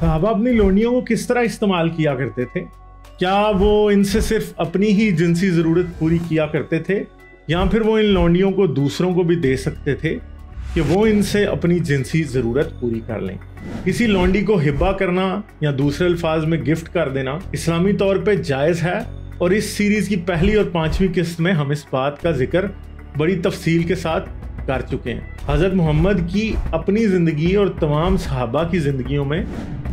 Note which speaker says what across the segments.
Speaker 1: हाँ, बाबा अपनी लोनियों को किस तरह इस्तेमाल किया करते थे क्या वो इनसे सिर्फ अपनी ही जिनसी ज़रूरत पूरी किया करते थे या फिर वो इन लोनियों को दूसरों को भी दे सकते थे कि वो इनसे अपनी जिनसी ज़रूरत पूरी कर लें किसी लॉन्डी को हिब्बा करना या दूसरे अल्फाज में गिफ्ट कर देना इस्लामी तौर पर जायज़ है और इस सीरीज़ की पहली और पाँचवीं किस्त में हम इस बात का जिक्र बड़ी तफसील के साथ कर चुके हैं हज़रत मोहम्मद की अपनी ज़िंदगी और तमाम सहाबा की ज़िंदगियों में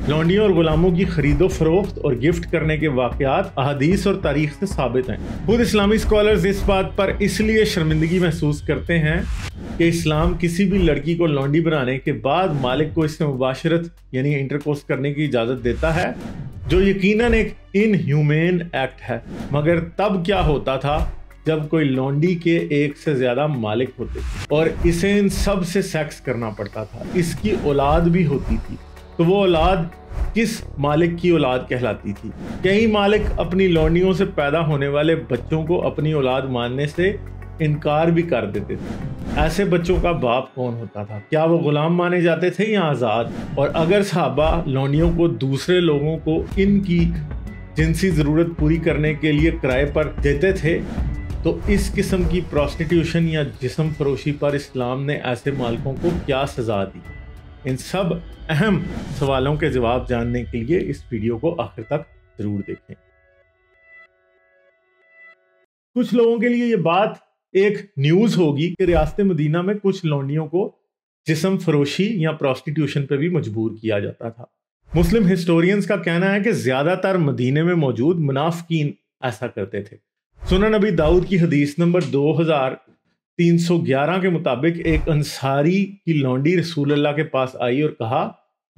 Speaker 1: लौंडियों और गुलामों की खरीदो फरोख्त और गिफ्ट करने के वाकत अहदीस और तारीख से साबित हैं खुद इस्लामी स्कॉलर्स इस बात पर इसलिए शर्मिंदगी महसूस करते हैं कि इस्लाम किसी भी लड़की को लौंडी बनाने के बाद मालिक को इससे मुबाशरत यानी इंटरकोर्स करने की इजाज़त देता है जो यकीनन एक इनह्यूमेन एक्ट है मगर तब क्या होता था जब कोई लौंडी के एक से ज़्यादा मालिक होते और इसे इन सब से सेक्स करना पड़ता था इसकी औलाद भी होती थी तो वो औलाद किस मालिक की औलाद कहलाती थी कई मालिक अपनी लौंडियों से पैदा होने वाले बच्चों को अपनी औलाद मानने से इनकार भी कर देते थे ऐसे बच्चों का बाप कौन होता था क्या वो गुलाम माने जाते थे या आज़ाद और अगर साहबा लौंडियों को दूसरे लोगों को इनकी जिनसी ज़रूरत पूरी करने के लिए किराए पर देते थे तो इस किस्म की प्रोस्टिट्यूशन या जिसम फरोशी पर इस्लाम ने ऐसे मालिकों को क्या सज़ा दी इन सब अहम सवालों के जवाब जानने के लिए इस वीडियो को आखिर तक जरूर देखें कुछ लोगों के लिए ये बात एक न्यूज होगी कि रियासत मदीना में कुछ लौंडियों को जिसम फरोशी या प्रोस्टिट्यूशन पर भी मजबूर किया जाता था मुस्लिम हिस्टोरियंस का कहना है कि ज्यादातर मदीने में मौजूद मुनाफकिन ऐसा करते थे सुनन नबी दाऊद की हदीस नंबर दो हजार 311 के मुताबिक एक अंसारी की लौंडी रसूल अल्लाह के पास आई और कहा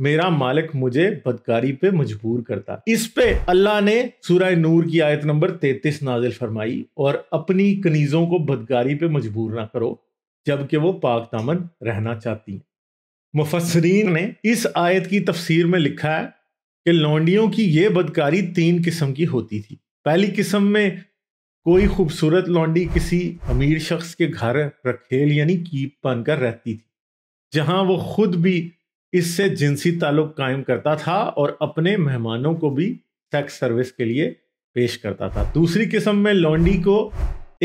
Speaker 1: मेरा मालिक मुझे बदकारी पे मजबूर करता इस पे अल्लाह ने सूरह नूर की आयत नंबर 33 नाजिल फरमाई और अपनी कनीज़ों को बदकारी पे मजबूर ना करो जबकि वो पाक दामन रहना चाहती हैं मुफसरीन ने इस आयत की तफसीर में लिखा है कि लौंडियों की ये बदकारी तीन किस्म की होती थी पहली किस्म में कोई खूबसूरत लौंडी किसी अमीर शख्स के घर रखेल यानी कीप बनकर रहती थी जहां वो खुद भी इससे जिनसी ताल्लुक कायम करता था और अपने मेहमानों को भी सेक्स सर्विस के लिए पेश करता था दूसरी किस्म में लौंडी को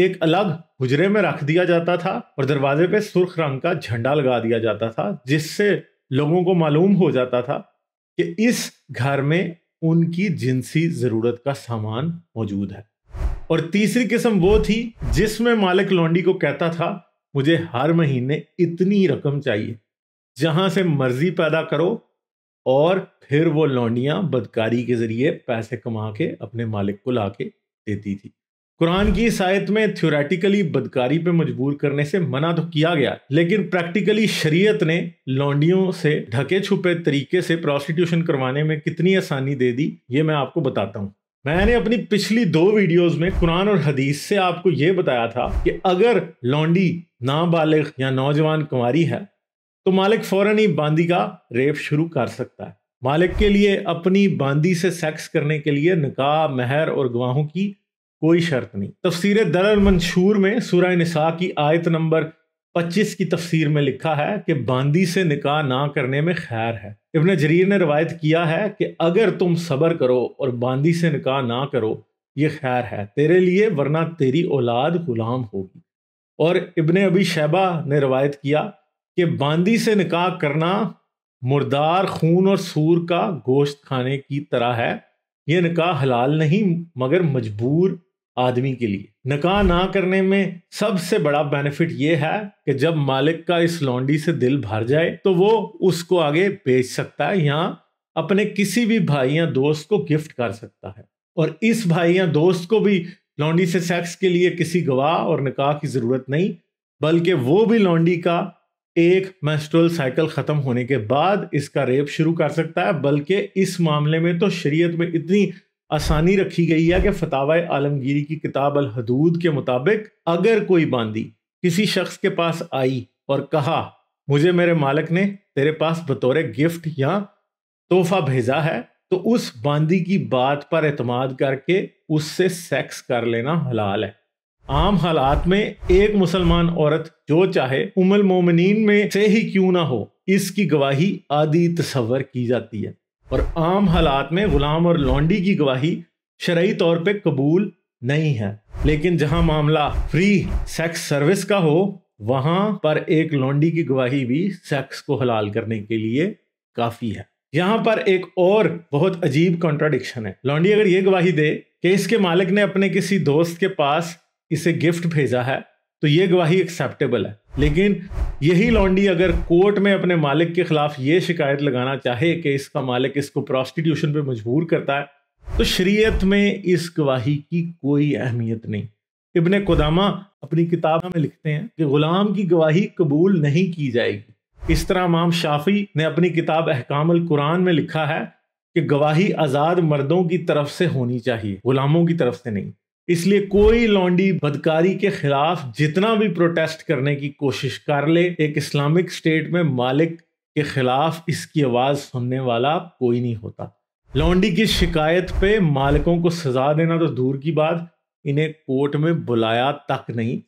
Speaker 1: एक अलग हुजरे में रख दिया जाता था और दरवाजे पे सुर्ख रंग का झंडा लगा दिया जाता था जिससे लोगों को मालूम हो जाता था कि इस घर में उनकी जिनसी ज़रूरत का सामान मौजूद है और तीसरी किस्म वो थी जिसमें मालिक लौंडी को कहता था मुझे हर महीने इतनी रकम चाहिए जहां से मर्जी पैदा करो और फिर वो लौंडियां बदकारी के जरिए पैसे कमा के अपने मालिक को ला के देती थी कुरान की इस में थ्योरेटिकली बदकारी पे मजबूर करने से मना तो किया गया लेकिन प्रैक्टिकली शरीयत ने लौंडियों से ढके छुपे तरीके से प्रोस्टिट्यूशन करवाने में कितनी आसानी दे दी ये मैं आपको बताता हूँ मैंने अपनी पिछली दो वीडियोस में कुरान और हदीस से आपको ये बताया था कि अगर लौंडी नाबालिग या नौजवान कुमारी है तो मालिक फौरन ही बांदी का रेप शुरू कर सकता है मालिक के लिए अपनी बांदी से सेक्स करने के लिए निकाह महर और गवाहों की कोई शर्त नहीं तफसीर दरर मंशूर में सूरा निसा की आयत नंबर पच्चीस की तफसीर में लिखा है कि बांदी से निकाह ना करने में खैर है इबन जरीर ने रवायत किया है कि अगर तुम सब्र करो और बांदी से निकाह ना करो ये खैर है तेरे लिए वरना तेरी औलाद गुलाम होगी और इबन अबी शैबा ने रवायत किया कि बांदी से निकाह करना मुर्दार खून और सूर का गोश्त खाने की तरह है ये निकाह हलाल नहीं मगर मजबूर आदमी के लिए नकाह ना करने में सबसे बड़ा बेनिफिट ये है कि जब मालिक का इस लॉन्डी से दिल भर जाए तो वो उसको आगे बेच सकता है या अपने किसी भी भाई या दोस्त को गिफ्ट कर सकता है और इस भाई या दोस्त को भी लॉन्डी से सेक्स के लिए किसी गवाह और निकाह की ज़रूरत नहीं बल्कि वो भी लॉन्डी का एक मेस्ट्रल साइकिल ख़त्म होने के बाद इसका रेप शुरू कर सकता है बल्कि इस मामले में तो शरीयत में इतनी आसानी रखी गई है कि फतावा आलमगीरी की किताब अल हदूद के मुताबिक अगर कोई बांदी किसी शख्स के पास आई और कहा मुझे मेरे मालिक ने तेरे पास बतौर गिफ्ट या तोहफा भेजा है तो उस बांदी की बात पर अतमाद करके उससे सेक्स कर लेना हलाल है आम हालात में एक मुसलमान औरत जो चाहे उमल मोमिन में से ही क्यों ना हो इसकी गवाही आदि तस्वर की जाती है और आम हालात में गुलाम और लॉन्डी की गवाही शरा तौर पर कबूल नहीं है लेकिन जहां मामला फ्री सेक्स सर्विस का हो वहां पर एक लॉन्डी की गवाही भी सेक्स को हलाल करने के लिए काफी है यहां पर एक और बहुत अजीब कॉन्ट्राडिक्शन है लॉन्डी अगर ये गवाही दे कि इसके मालिक ने अपने किसी दोस्त के पास इसे गिफ्ट भेजा है तो ये गवाही एक्सेप्टेबल है लेकिन यही लॉन्डी अगर कोर्ट में अपने मालिक के खिलाफ ये शिकायत लगाना चाहे कि इसका मालिक इसको प्रॉस्टिट्यूशन पे मजबूर करता है तो शरीयत में इस गवाही की कोई अहमियत नहीं इबन कुदामा अपनी किताब में लिखते हैं कि गुलाम की गवाही कबूल नहीं की जाएगी इस तरह इमाम शाफी ने अपनी किताब अहकामल कुरान में लिखा है कि गवाही आज़ाद मर्दों की तरफ से होनी चाहिए गुलामों की तरफ से नहीं इसलिए कोई लौंडी बदकारी के खिलाफ जितना भी प्रोटेस्ट करने की कोशिश कर ले एक इस्लामिक स्टेट में मालिक के खिलाफ इसकी आवाज़ सुनने वाला कोई नहीं होता लौंडी की शिकायत पे मालिकों को सजा देना तो दूर की बात इन्हें कोर्ट में बुलाया तक नहीं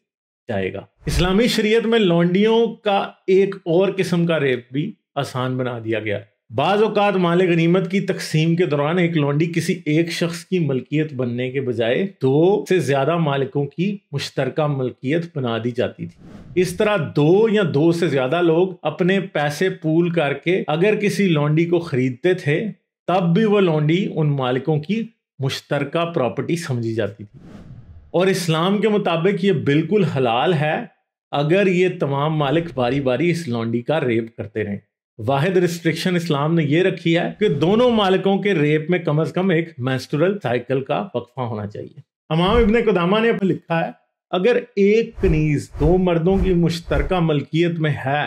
Speaker 1: जाएगा इस्लामी शरीयत में लौंडियों का एक और किस्म का रेप भी आसान बना दिया गया है बाज़ात माल गनीमत की तकसीम के दौरान एक लॉन्डी किसी एक शख्स की मलकियत बनने के बजाय दो से ज़्यादा मालिकों की मुश्तरक मलकियत बना दी जाती थी इस तरह दो या दो से ज़्यादा लोग अपने पैसे पूल करके अगर किसी लॉन्डी को ख़रीदते थे तब भी वह लॉन्डी उन मालिकों की मुश्तरक प्रॉपर्टी समझी जाती थी और इस्लाम के मुताबिक ये बिल्कुल हलाल है अगर ये तमाम मालिक बारी बारी इस लॉन्डी का रेप करते रहें वाहिद रिस्ट्रिक्शन इस्लाम ने ये रखी है कि दोनों मालिकों के रेप में कम अज कम एक मैस्टुरल साइकिल का वक्फा होना चाहिए हमाम इबन कुदामा ने लिखा है अगर एक कनीज दो मर्दों की मुश्तरका मलकियत में है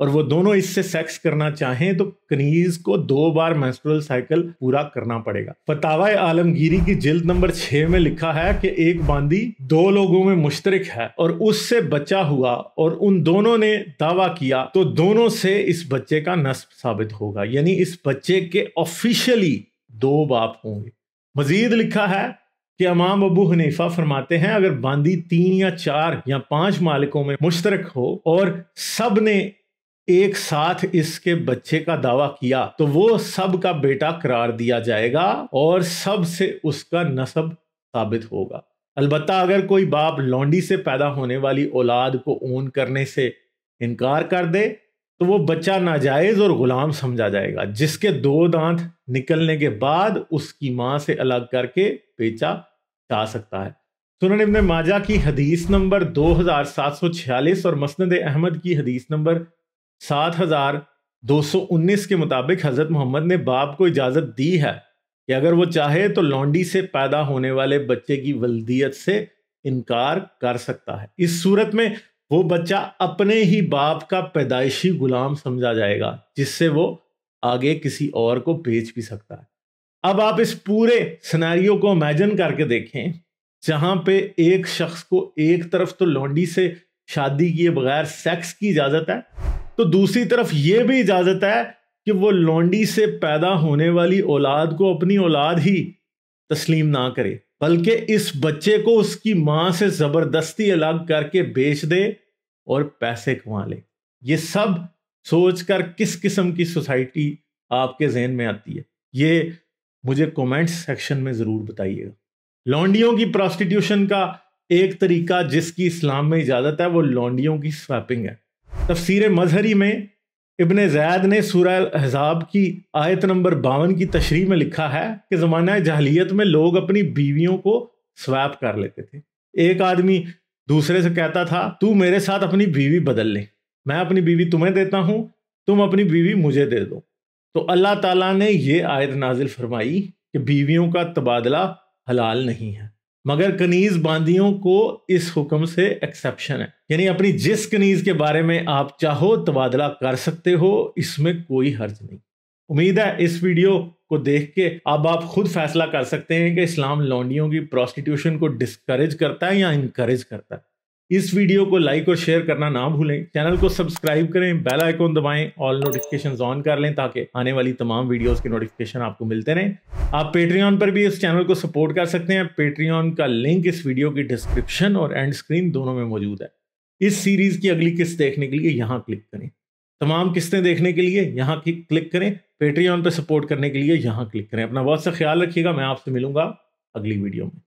Speaker 1: और वो दोनों इससे सेक्स करना चाहें तो कनीज को दो बार मेंस्ट्रुअल साइकिल पूरा करना पड़ेगा फतावा आलमगीरी की जिल्द नंबर छह में लिखा है कि एक बांदी दो लोगों में मुश्तरक है और उससे बचा हुआ और उन दोनों ने दावा किया तो दोनों से इस बच्चे का नस्ब साबित होगा यानी इस बच्चे के ऑफिशियली दो बाप होंगे मजीद लिखा है कि अमाम अबू हनीफा फरमाते हैं अगर बांदी तीन या चार या पांच मालिकों में मुश्तरक हो और सब ने एक साथ इसके बच्चे का दावा किया तो वो सब का बेटा करार दिया जाएगा और सब से उसका नसब साबित होगा अलबत् अगर कोई बाप लौंडी से पैदा होने वाली औलाद को ऊन करने से इनकार कर दे तो वो बच्चा नाजायज़ और ग़ुलाम समझा जाएगा जिसके दो दांत निकलने के बाद उसकी माँ से अलग करके बेचा जा सकता है सुनने इब्न माजा की हदीस नंबर 2746 और मसंद अहमद की हदीस नंबर सात हज़ार दो सौ उन्नीस के मुताबिक हज़रत मोहम्मद ने बाप को इजाज़त दी है कि अगर वो चाहे तो लॉन्डी से पैदा होने वाले बच्चे की वल्दियत से इनकार कर सकता है इस सूरत में वो बच्चा अपने ही बाप का पैदाइशी गुलाम समझा जाएगा जिससे वो आगे किसी और को बेच भी सकता है अब आप इस पूरे सिनेरियो को इमेजिन करके देखें जहां पे एक शख्स को एक तरफ तो लॉन्डी से शादी किए बगैर सेक्स की इजाज़त है तो दूसरी तरफ ये भी इजाज़त है कि वो लौंडी से पैदा होने वाली औलाद को अपनी औलाद ही तस्लीम ना करे बल्कि इस बच्चे को उसकी माँ से ज़बरदस्ती अलग करके बेच दे और पैसे कमा ले ये सब सोच कर किस किस्म की सोसाइटी आपके जहन में आती है ये मुझे कमेंट्स सेक्शन में ज़रूर बताइएगा लौंडियों की प्रॉस्टिट्यूशन का एक तरीका जिसकी इस्लाम में इजाज़त है वो लौंडियों की स्वैपिंग है तफसीर मजहरी में इबन ज़ैद ने सूरा हजाब की आयत नंबर बावन की तशरी में लिखा है कि ज़माना जहलीत में लोग अपनी बीवियों को स्वैप कर लेते थे एक आदमी दूसरे से कहता था तू मेरे साथ अपनी बीवी बदल ले मैं अपनी बीवी तुम्हें देता हूँ तुम अपनी बीवी मुझे दे दो तो अल्लाह ताला ने ये आयत नाजिल फरमाई कि बीवियों का तबादला हलाल नहीं है मगर कनीज बांदियों को इस हुक्म से एक्सेप्शन है यानी अपनी जिस कनीज के बारे में आप चाहो तबादला कर सकते हो इसमें कोई हर्ज नहीं उम्मीद है इस वीडियो को देख के अब आप खुद फैसला कर सकते हैं कि इस्लाम लौंडियों की प्रोस्टिट्यूशन को डिस्करेज करता है या इनकरेज करता है इस वीडियो को लाइक और शेयर करना ना भूलें चैनल को सब्सक्राइब करें बेल आइकॉन दबाएं ऑल नोटिफिकेशन ऑन कर लें ताकि आने वाली तमाम वीडियोस के नोटिफिकेशन आपको मिलते रहें आप पेट्रियन पर भी इस चैनल को सपोर्ट कर सकते हैं पेट्रियन का लिंक इस वीडियो की डिस्क्रिप्शन और एंड स्क्रीन दोनों में मौजूद है इस सीरीज़ की अगली किस्त देखने के लिए यहाँ क्लिक करें तमाम किस्तें देखने के लिए यहाँ क्लिक करें पेट्रियन पर सपोर्ट करने के लिए यहाँ क्लिक करें अपना बहुत सा ख्याल रखिएगा मैं आपसे मिलूंगा अगली वीडियो में